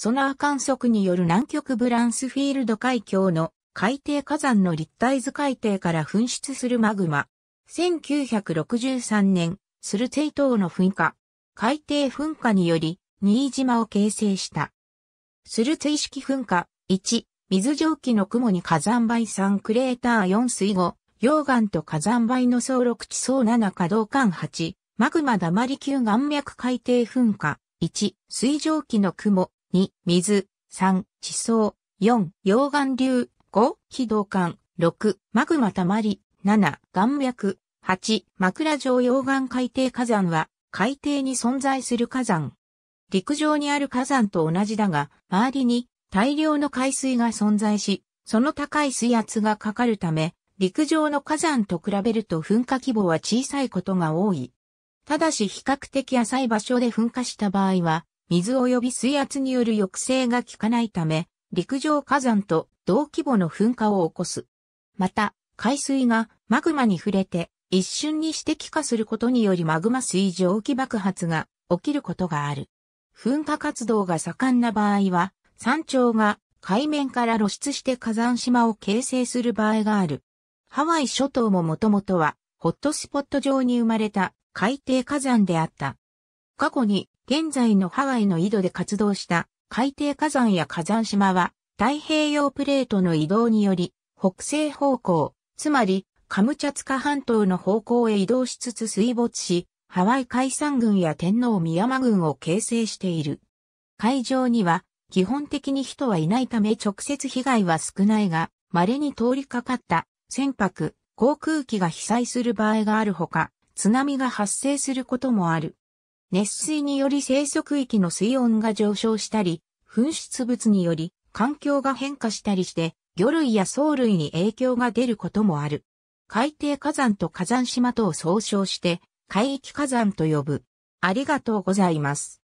ソナー観測による南極ブランスフィールド海峡の海底火山の立体図海底から噴出するマグマ。1963年、スルツェイ島の噴火。海底噴火により、新島を形成した。スルツェイ式噴火。1、水蒸気の雲に火山灰3クレーター4水後、溶岩と火山灰の総6地層7可動間8、マグマだまり級岩脈海底噴火。1、水蒸気の雲、2、水、3、地層、4、溶岩流、5、非道管、6、マグマ溜まり、7、岩脈、8、枕状溶岩海底火山は、海底に存在する火山。陸上にある火山と同じだが、周りに大量の海水が存在し、その高い水圧がかかるため、陸上の火山と比べると噴火規模は小さいことが多い。ただし比較的浅い場所で噴火した場合は、水及び水圧による抑制が効かないため、陸上火山と同規模の噴火を起こす。また、海水がマグマに触れて一瞬にして気化することによりマグマ水蒸気爆発が起きることがある。噴火活動が盛んな場合は、山頂が海面から露出して火山島を形成する場合がある。ハワイ諸島ももともとはホットスポット上に生まれた海底火山であった。過去に現在のハワイの井戸で活動した海底火山や火山島は太平洋プレートの移動により北西方向、つまりカムチャツカ半島の方向へ移動しつつ水没し、ハワイ海産群や天皇宮山群を形成している。海上には基本的に人はいないため直接被害は少ないが、稀に通りかかった船舶、航空機が被災する場合があるほか、津波が発生することもある。熱水により生息域の水温が上昇したり、噴出物により環境が変化したりして、魚類や藻類に影響が出ることもある。海底火山と火山島とを総称して、海域火山と呼ぶ。ありがとうございます。